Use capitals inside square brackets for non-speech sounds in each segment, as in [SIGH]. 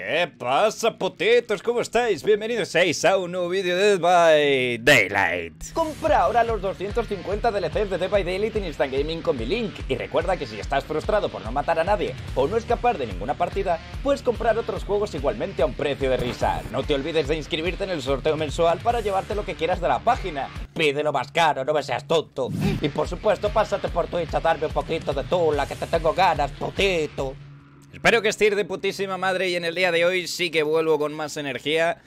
¿Qué pasa, putitos? ¿Cómo estáis? Bienvenidos a un nuevo vídeo de Dead by Daylight. Compra ahora los 250 DLCs de Dead by Daylight en Instant Gaming con mi link. Y recuerda que si estás frustrado por no matar a nadie o no escapar de ninguna partida, puedes comprar otros juegos igualmente a un precio de risa. No te olvides de inscribirte en el sorteo mensual para llevarte lo que quieras de la página. Pídelo más caro, no me seas tonto. Y por supuesto, pásate por Twitch a darme un poquito de tula, que te tengo ganas, putito. Espero que estéis de putísima madre y en el día de hoy sí que vuelvo con más energía.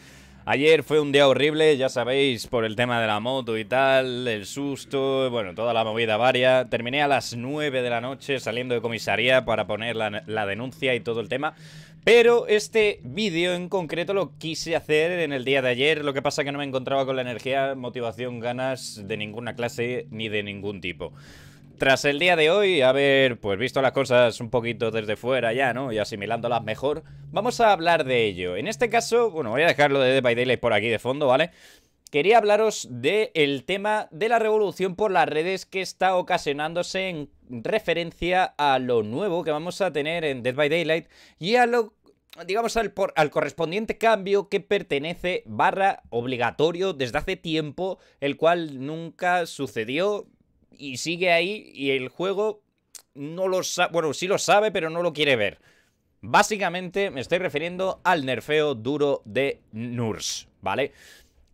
Ayer fue un día horrible, ya sabéis, por el tema de la moto y tal, el susto, bueno, toda la movida varia. Terminé a las 9 de la noche saliendo de comisaría para poner la, denuncia y todo el tema. Pero este vídeo en concreto lo quise hacer en el día de ayer, lo que pasa que no me encontraba con la energía, motivación, ganas de ninguna clase ni de ningún tipo. Tras el día de hoy, haber pues visto las cosas un poquito desde fuera ya, ¿no? Y asimilándolas mejor, vamos a hablar de ello. En este caso, bueno, voy a dejarlo de Dead by Daylight por aquí de fondo, ¿vale? Quería hablaros del tema de la revolución por las redes que está ocasionándose en referencia a lo nuevo que vamos a tener en Dead by Daylight y a lo digamos, al, al, correspondiente cambio que pertenece barra obligatorio desde hace tiempo, el cual nunca sucedió y sigue ahí y el juego no lo sabe, bueno, sí lo sabe, pero no lo quiere ver. Básicamente me estoy refiriendo al nerfeo duro de Nurse, ¿vale?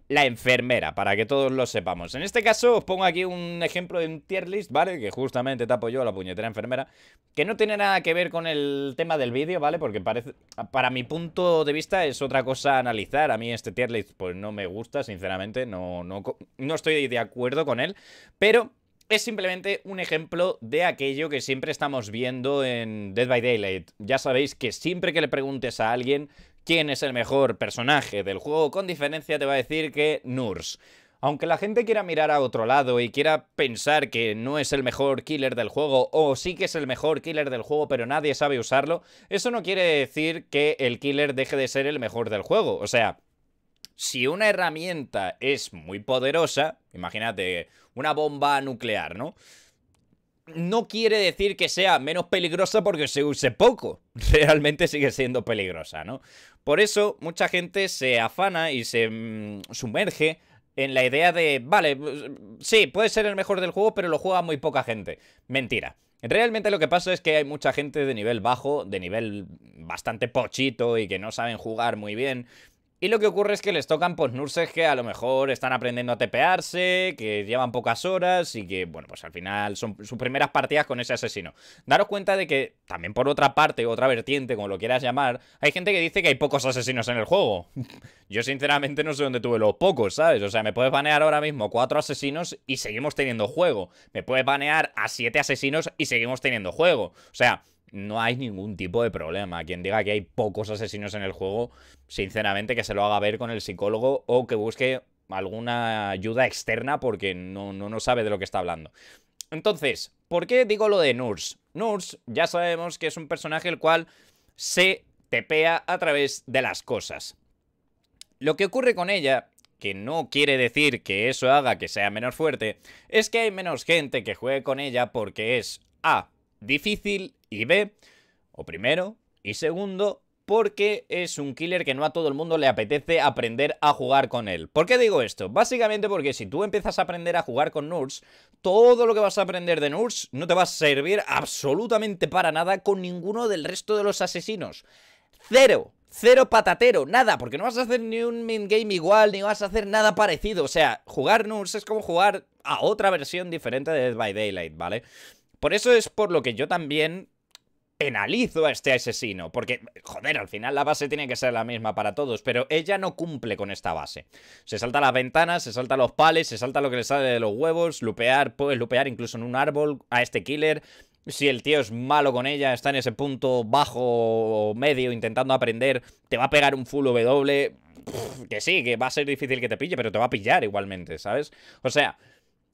La enfermera, para que todos lo sepamos. En este caso os pongo aquí un ejemplo de un tier list, ¿vale? Que justamente tapo yo la puñetera enfermera, que no tiene nada que ver con el tema del vídeo, ¿vale? Porque parece, para mi punto de vista es otra cosa analizar. A mí este tier list pues no me gusta, sinceramente, no, no, no estoy de acuerdo con él, pero es simplemente un ejemplo de aquello que siempre estamos viendo en Dead by Daylight. Ya sabéis que siempre que le preguntes a alguien quién es el mejor personaje del juego, con diferencia te va a decir que Nurse. Aunque la gente quiera mirar a otro lado y quiera pensar que no es el mejor killer del juego o sí que es el mejor killer del juego pero nadie sabe usarlo, eso no quiere decir que el killer deje de ser el mejor del juego. O sea, si una herramienta es muy poderosa, imagínate una bomba nuclear, ¿no? No quiere decir que sea menos peligrosa porque se use poco. [LAUGHS] Realmente sigue siendo peligrosa, ¿no? Por eso mucha gente se afana y se mm, sumerge en la idea de, vale, pues, sí, puede ser el mejor del juego, pero lo juega muy poca gente. Mentira. Realmente lo que pasa es que hay mucha gente de nivel bajo, de nivel bastante pochito y que no saben jugar muy bien y lo que ocurre es que les tocan pues nurses que a lo mejor están aprendiendo a tepearse, que llevan pocas horas y que, bueno, pues al final son sus primeras partidas con ese asesino. Daros cuenta de que también por otra parte, otra vertiente, como lo quieras llamar, hay gente que dice que hay pocos asesinos en el juego. [LAUGHS] Yo sinceramente no sé dónde tuve los pocos, ¿sabes? O sea, me puedes banear ahora mismo cuatro asesinos y seguimos teniendo juego. Me puedes banear a siete asesinos y seguimos teniendo juego. O sea no hay ningún tipo de problema. Quien diga que hay pocos asesinos en el juego, sinceramente que se lo haga ver con el psicólogo o que busque alguna ayuda externa porque no, no, sabe de lo que está hablando. Entonces, ¿por qué digo lo de Nurse? Nurse ya sabemos que es un personaje el cual se tepea a través de las cosas. Lo que ocurre con ella, que no quiere decir que eso haga que sea menos fuerte, es que hay menos gente que juegue con ella porque es A difícil y B, o primero, y segundo, porque es un killer que no a todo el mundo le apetece aprender a jugar con él. ¿Por qué digo esto? Básicamente porque si tú empiezas a aprender a jugar con Nurse, todo lo que vas a aprender de Nurse no te va a servir absolutamente para nada con ninguno del resto de los asesinos. Cero. Cero patatero, nada, porque no vas a hacer ni un game igual, ni vas a hacer nada parecido. O sea, jugar Nurse es como jugar a otra versión diferente de Dead by Daylight, ¿vale? Por eso es por lo que yo también penalizo a este asesino, porque, joder, al final la base tiene que ser la misma para todos, pero ella no cumple con esta base. Se salta las ventanas, se salta los pales, se salta lo que le sale de los huevos, lupear, puedes lupear incluso en un árbol a este killer. Si el tío es malo con ella, está en ese punto bajo o medio intentando aprender, te va a pegar un full W, que sí, que va a ser difícil que te pille, pero te va a pillar igualmente, ¿sabes? O sea,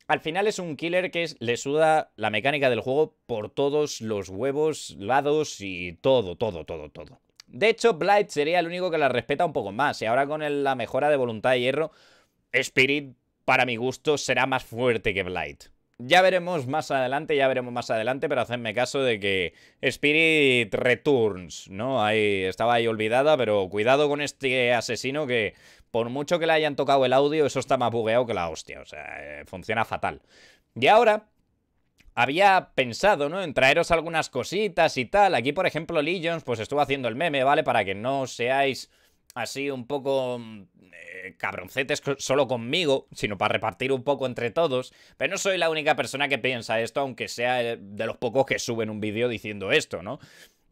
al final es un killer que le suda la mecánica del juego por todos los huevos, lados y todo, todo, todo, todo. De hecho, Blight sería el único que la respeta un poco más. Y ahora con la mejora de voluntad de hierro, Spirit, para mi gusto, será más fuerte que Blight. Ya veremos más adelante, ya veremos más adelante, pero hacedme caso de que Spirit Returns, ¿no? Ahí estaba ahí olvidada, pero cuidado con este asesino que por mucho que le hayan tocado el audio, eso está más bugueado que la hostia. O sea, eh, funciona fatal. Y ahora, había pensado, ¿no? En traeros algunas cositas y tal. Aquí, por ejemplo, Legions, pues estuvo haciendo el meme, ¿vale? Para que no seáis así un poco mm, eh, cabroncetes solo conmigo, sino para repartir un poco entre todos. Pero no soy la única persona que piensa esto, aunque sea eh, de los pocos que suben un vídeo diciendo esto, ¿no?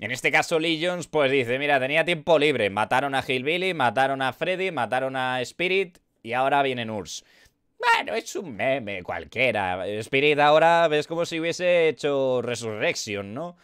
En este caso, Legions, pues dice, mira, tenía tiempo libre. Mataron a Hillbilly, mataron a Freddy, mataron a Spirit y ahora viene Urs. Bueno, es un meme cualquiera. Spirit ahora es como si hubiese hecho Resurrection, ¿no?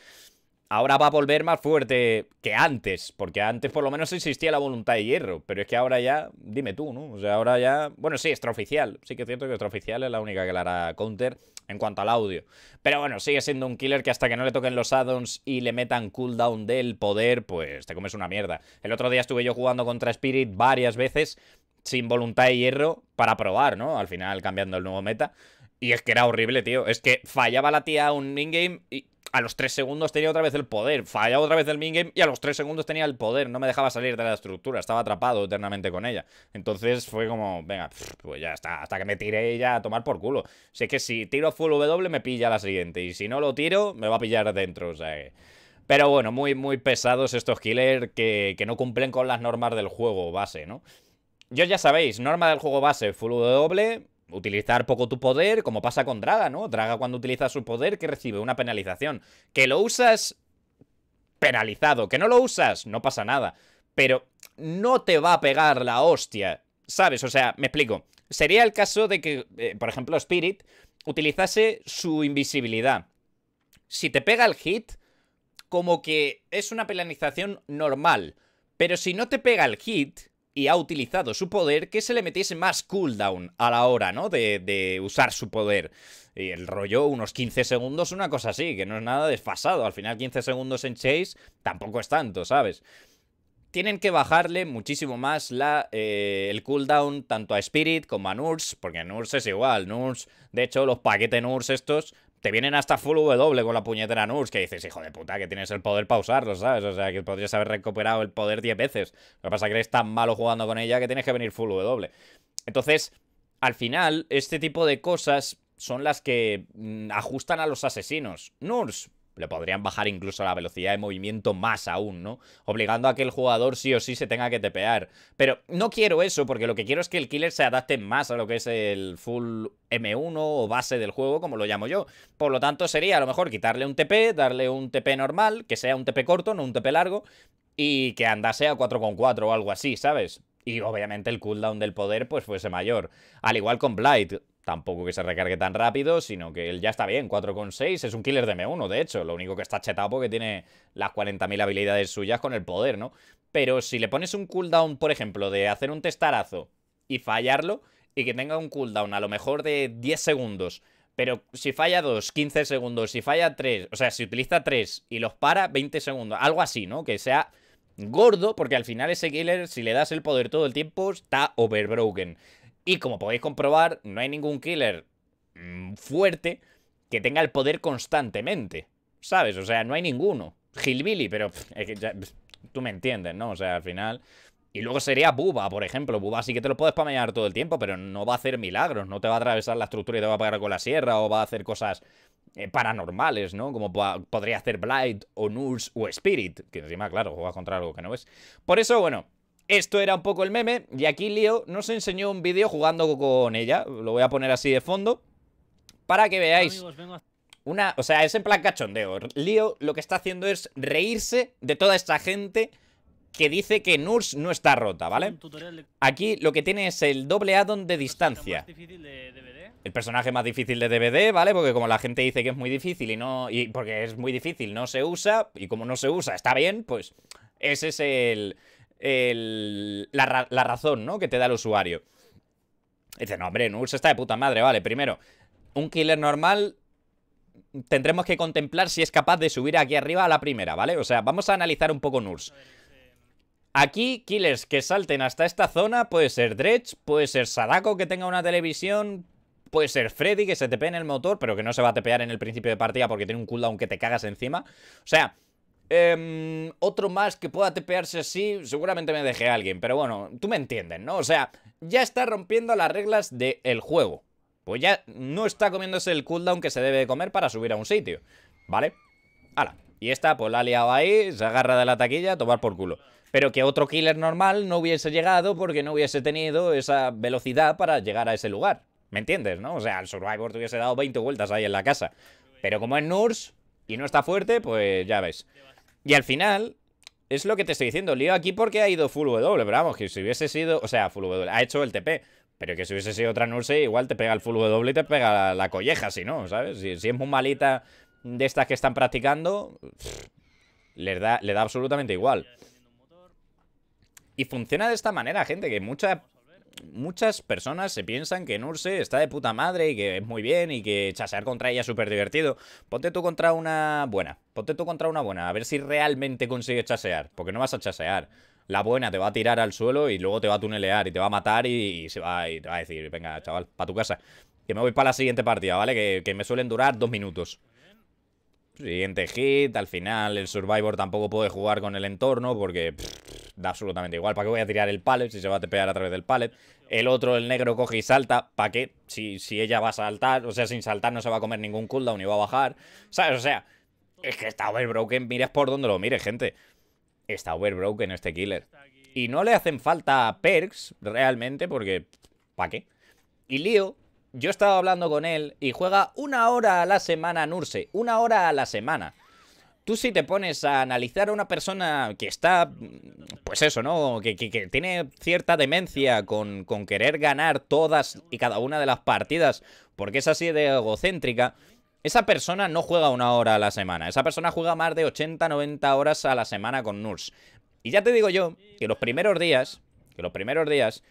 ahora va a volver más fuerte que antes, porque antes por lo menos existía la voluntad de hierro, pero es que ahora ya, dime tú, ¿no? O sea, ahora ya, bueno, sí, extraoficial, sí que es cierto que extraoficial es la única que le hará counter en cuanto al audio, pero bueno, sigue siendo un killer que hasta que no le toquen los addons y le metan cooldown del poder, pues te comes una mierda. El otro día estuve yo jugando contra Spirit varias veces sin voluntad de hierro para probar, ¿no? Al final cambiando el nuevo meta. Y es que era horrible, tío. Es que fallaba la tía un in-game y a los 3 segundos tenía otra vez el poder, fallaba otra vez el minigame y a los 3 segundos tenía el poder, no me dejaba salir de la estructura, estaba atrapado eternamente con ella. Entonces fue como, venga, pues ya está, hasta que me tire ella a tomar por culo. Sé que si tiro full W me pilla la siguiente y si no lo tiro me va a pillar dentro, o sea Pero bueno, muy, muy pesados estos killers que, que no cumplen con las normas del juego base, ¿no? Yo ya sabéis, norma del juego base, full W, utilizar poco tu poder, como pasa con Draga, ¿no? Draga cuando utiliza su poder, que recibe una penalización. Que lo usas penalizado, que no lo usas, no pasa nada. Pero no te va a pegar la hostia, ¿sabes? O sea, me explico. Sería el caso de que, eh, por ejemplo, Spirit utilizase su invisibilidad. Si te pega el hit, como que es una penalización normal. Pero si no te pega el hit, y ha utilizado su poder, que se le metiese más cooldown a la hora, ¿no? De, de usar su poder. Y el rollo, unos 15 segundos, una cosa así, que no es nada desfasado. Al final, 15 segundos en Chase tampoco es tanto, ¿sabes? Tienen que bajarle muchísimo más la, eh, el cooldown tanto a Spirit como a Nurse, porque Nurse es igual. Nurse, de hecho, los paquetes Nurse estos te vienen hasta full W con la puñetera NURS, que dices, hijo de puta, que tienes el poder para usarlo, ¿sabes? O sea, que podrías haber recuperado el poder 10 veces. Lo que pasa es que eres tan malo jugando con ella que tienes que venir full W. Entonces, al final, este tipo de cosas son las que mm, ajustan a los asesinos. NURS, le podrían bajar incluso la velocidad de movimiento más aún, ¿no? Obligando a que el jugador sí o sí se tenga que tepear. Pero no quiero eso, porque lo que quiero es que el killer se adapte más a lo que es el full M1 o base del juego, como lo llamo yo. Por lo tanto, sería a lo mejor quitarle un TP, darle un TP normal, que sea un TP corto, no un TP largo, y que andase a 4 o algo así, ¿sabes? Y obviamente el cooldown del poder pues fuese mayor. Al igual con Blight tampoco que se recargue tan rápido, sino que él ya está bien, 4,6, es un killer de M1, de hecho, lo único que está chetado porque tiene las 40.000 habilidades suyas con el poder, ¿no? Pero si le pones un cooldown, por ejemplo, de hacer un testarazo y fallarlo, y que tenga un cooldown a lo mejor de 10 segundos, pero si falla 2, 15 segundos, si falla 3, o sea, si utiliza 3 y los para, 20 segundos, algo así, ¿no? Que sea gordo, porque al final ese killer, si le das el poder todo el tiempo, está overbroken. Y como podéis comprobar, no hay ningún killer mm, fuerte que tenga el poder constantemente. ¿Sabes? O sea, no hay ninguno. Hillbilly, pero es que tú me entiendes, ¿no? O sea, al final... Y luego sería Buba, por ejemplo. Buba sí que te lo puedes pamear todo el tiempo, pero no va a hacer milagros. No te va a atravesar la estructura y te va a pagar con la sierra o va a hacer cosas eh, paranormales, ¿no? Como podría hacer Blight o Nurse o Spirit, que encima, claro, juega contra algo que no es. Por eso, bueno, esto era un poco el meme y aquí Leo nos enseñó un vídeo jugando con ella. Lo voy a poner así de fondo para que veáis. Una, o sea, es en plan cachondeo. Leo lo que está haciendo es reírse de toda esta gente que dice que NURSE no está rota, ¿vale? Aquí lo que tiene es el doble addon de distancia. El personaje más difícil de DVD, ¿vale? Porque como la gente dice que es muy difícil y no... Y porque es muy difícil, no se usa. Y como no se usa, está bien, pues ese es el la, razón, ¿no? Que te da el usuario. dice, no, hombre, Nurse está de puta madre, vale. Primero, un killer normal tendremos que contemplar si es capaz de subir aquí arriba a la primera, ¿vale? O sea, vamos a analizar un poco Nurse. Aquí, killers que salten hasta esta zona puede ser Dredge, puede ser Sadako que tenga una televisión, puede ser Freddy que se tepee en el motor, pero que no se va a tepear en el principio de partida porque tiene un cooldown que te cagas encima. O sea, Em, otro más que pueda tepearse así, seguramente me deje a alguien, pero bueno, tú me entiendes, ¿no? O sea, ya está rompiendo las reglas del juego. Pues ya no está comiéndose el cooldown que se debe de comer para subir a un sitio, ¿vale? Hala. Y esta, pues la ha liado ahí, se agarra de la taquilla, a tomar por culo. Pero que otro killer normal no hubiese llegado porque no hubiese tenido esa velocidad para llegar a ese lugar. ¿Me entiendes, no? O sea, el Survivor te hubiese dado 20 vueltas ahí en la casa. Pero como es Nurse y no está fuerte, pues ya ves. Y al final, es lo que te estoy diciendo. Lío aquí porque ha ido full W, pero vamos, que si hubiese sido, o sea, full W, ha hecho el TP. Pero que si hubiese sido otra Nurse, igual te pega el full W y te pega la, colleja, si no, ¿sabes? Si, es muy malita de estas que están practicando, le da absolutamente igual. Y funciona de esta manera, gente, que mucha muchas personas se piensan que Nurse está de puta madre y que es muy bien y que chasear contra ella es súper divertido. Ponte tú contra una buena. Ponte tú contra una buena. A ver si realmente consigues chasear. Porque no vas a chasear. La buena te va a tirar al suelo y luego te va a tunelear y te va a matar y, se va, te va a decir, venga, chaval, para tu casa. Que me voy para la siguiente partida, ¿vale? Que, me suelen durar dos minutos. Siguiente hit, al final el Survivor tampoco puede jugar con el entorno porque da absolutamente igual. ¿Para qué voy a tirar el pallet si se va a tepear a través del pallet? El otro, el negro, coge y salta. ¿Para qué? Si, ella va a saltar, o sea, sin saltar no se va a comer ningún cooldown y va a bajar. ¿Sabes? O sea, es que está overbroken. Miras por donde lo mires, gente. Está overbroken este killer. Y no le hacen falta perks realmente porque... ¿Para qué? Y Leo, yo estaba hablando con él y juega una hora a la semana Nurse. Una hora a la semana. Tú si te pones a analizar a una persona que está, mm, pues eso, ¿no? Que, tiene cierta demencia con, con querer ganar todas y cada una de las partidas, porque es así de egocéntrica, esa persona no juega una hora a la semana. Esa persona juega más de 80, 90 horas a la semana con NURS. Y ya te digo yo que los primeros días, que los primeros días,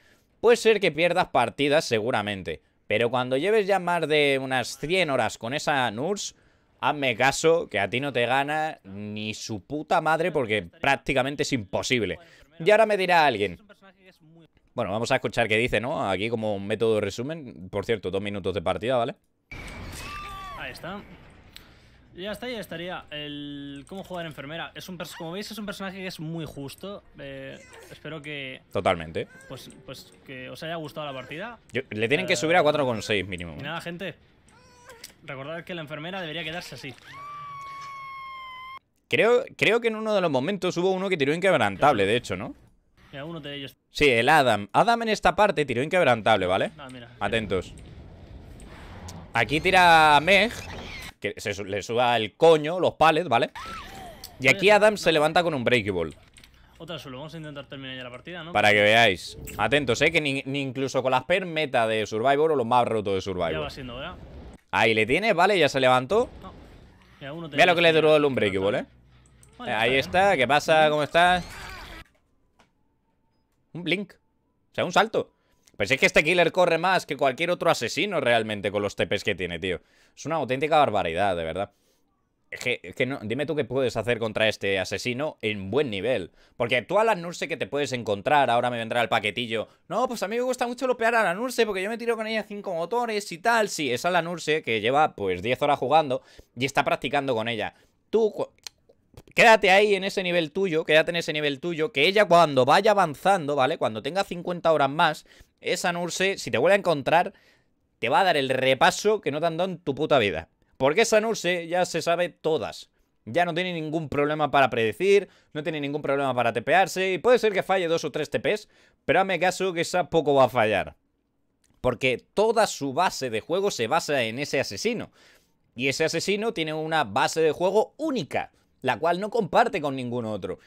puede ser que pierdas partidas seguramente. Pero cuando lleves ya más de unas 100 horas con esa NURS, Hazme caso, que a ti no te gana ni su puta madre porque prácticamente es imposible. Y ahora me dirá alguien. Bueno, vamos a escuchar qué dice, ¿no? Aquí como un método de resumen. Por cierto, dos minutos de partida, ¿vale? Ahí está. Ya está, ya estaría. El cómo jugar enfermera. Es un como veis, es un personaje que es muy justo. Eh, espero que. Totalmente. Pues, pues que os haya gustado la partida. le tienen que eh, subir a 4,6 mínimo. nada, gente. Recordad que la enfermera debería quedarse así. Creo, creo que en uno de los momentos hubo uno que tiró inquebrantable, de hecho, ¿no? Sí, el Adam. Adam en esta parte tiró inquebrantable, ¿vale? Ah, Atentos. Aquí tira Meg, que se, le suba el coño, los palets, ¿vale? Y aquí Adam se levanta con un breakable. Otra solo, vamos a intentar terminar ya la partida, ¿no? Para que veáis. Atentos, ¿eh? Que ni, incluso con las per de Survivor o los más roto de Survivor. Ya va siendo, ¿verdad? Ahí le tiene, vale, ya se levantó. Mira, lo que le duró el unbreakable, ¿eh? Ahí está, ¿qué pasa? ¿Cómo estás? Un blink. O sea, un salto. Pero es que este killer corre más que cualquier otro asesino realmente con los TPs que tiene, tío. Es una auténtica barbaridad, de verdad no, dime tú qué puedes hacer contra este asesino en buen nivel. Porque tú a la Nurse que te puedes encontrar, ahora me vendrá el paquetillo. No, pues a mí me gusta mucho lopear a la Nurse porque yo me tiro con ella cinco motores y tal. Sí, esa es la Nurse que lleva pues 10 horas jugando y está practicando con ella. Tú, quédate ahí en ese nivel tuyo, quédate en ese nivel tuyo, que ella cuando vaya avanzando, ¿vale? Cuando tenga 50 horas más, esa Nurse, si te vuelve a encontrar, te va a dar el repaso que no te han dado en tu puta vida. Porque esa Nurse ya se sabe todas. Ya no tiene ningún problema para predecir, no tiene ningún problema para tepearse, y puede ser que falle dos o tres TPs, pero hazme caso que esa poco va a fallar. Porque toda su base de juego se basa en ese asesino. Y ese asesino tiene una base de juego única, la cual no comparte con ningún otro.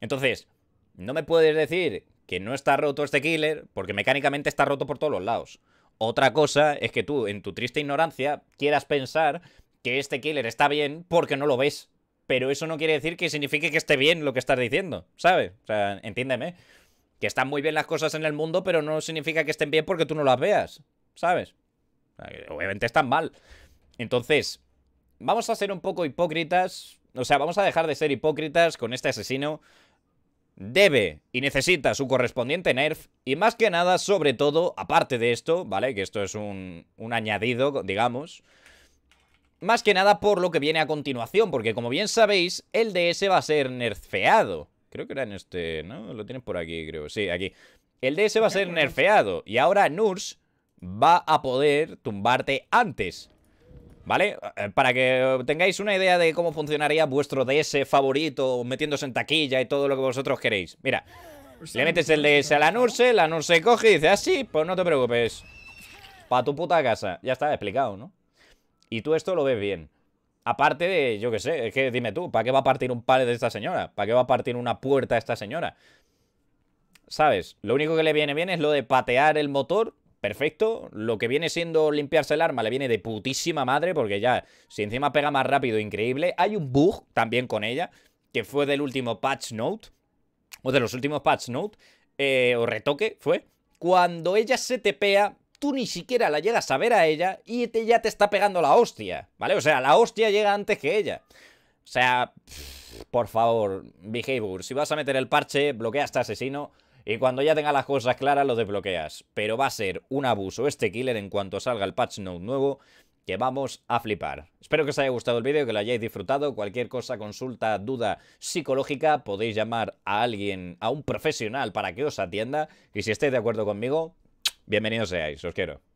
Entonces, no me puedes decir que no está roto este killer, porque mecánicamente está roto por todos los lados. Otra cosa es que tú, en tu triste ignorancia, quieras pensar que este killer está bien porque no lo ves. Pero eso no quiere decir que signifique que esté bien lo que estás diciendo, ¿sabes? O sea, entiéndeme. Que están muy bien las cosas en el mundo, pero no significa que estén bien porque tú no las veas, ¿sabes? obviamente están mal. Entonces, vamos a ser un poco hipócritas. O sea, vamos a dejar de ser hipócritas con este asesino. Debe y necesita su correspondiente nerf. Y más que nada, sobre todo, aparte de esto, ¿vale? Que esto es un, un añadido, digamos. Más que nada por lo que viene a continuación, porque como bien sabéis, el DS va a ser nerfeado. Creo que era en este, ¿no? Lo tienes por aquí, creo. Sí, aquí. El DS va a ser nerfeado y ahora Nurse va a poder tumbarte antes. ¿Vale? Eh, para que tengáis una idea de cómo funcionaría vuestro DS favorito, metiéndose en taquilla y todo lo que vosotros queréis. Mira, le metes el DS a la Nurse, la Nurse coge y dice, ah, pues no te preocupes. Pa' tu puta casa. Ya está explicado, ¿no? Y tú esto lo ves bien. Aparte de, yo qué sé, es que dime tú, ¿para qué va a partir un palo de esta señora? ¿Para qué va a partir una puerta esta señora? ¿Sabes? Lo único que le viene bien es lo de patear el motor, perfecto. Lo que viene siendo limpiarse el arma le viene de putísima madre, porque ya, si encima pega más rápido, increíble. Hay un bug también con ella, que fue del último patch note, o de los últimos patch note, eh, o retoque, fue. Cuando ella se tepea, tú ni siquiera la llegas a ver a ella y ya te está pegando la hostia, ¿vale? O sea, la hostia llega antes que ella. O sea, por favor, Behavior, si vas a meter el parche, bloquea a este asesino y cuando ya tenga las cosas claras lo desbloqueas. Pero va a ser un abuso este killer en cuanto salga el patch note nuevo que vamos a flipar. Espero que os haya gustado el vídeo, que lo hayáis disfrutado. Cualquier cosa, consulta, duda psicológica, podéis llamar a alguien, a un profesional para que os atienda. Y si estáis de acuerdo conmigo, Bienvenidos seáis, os quiero.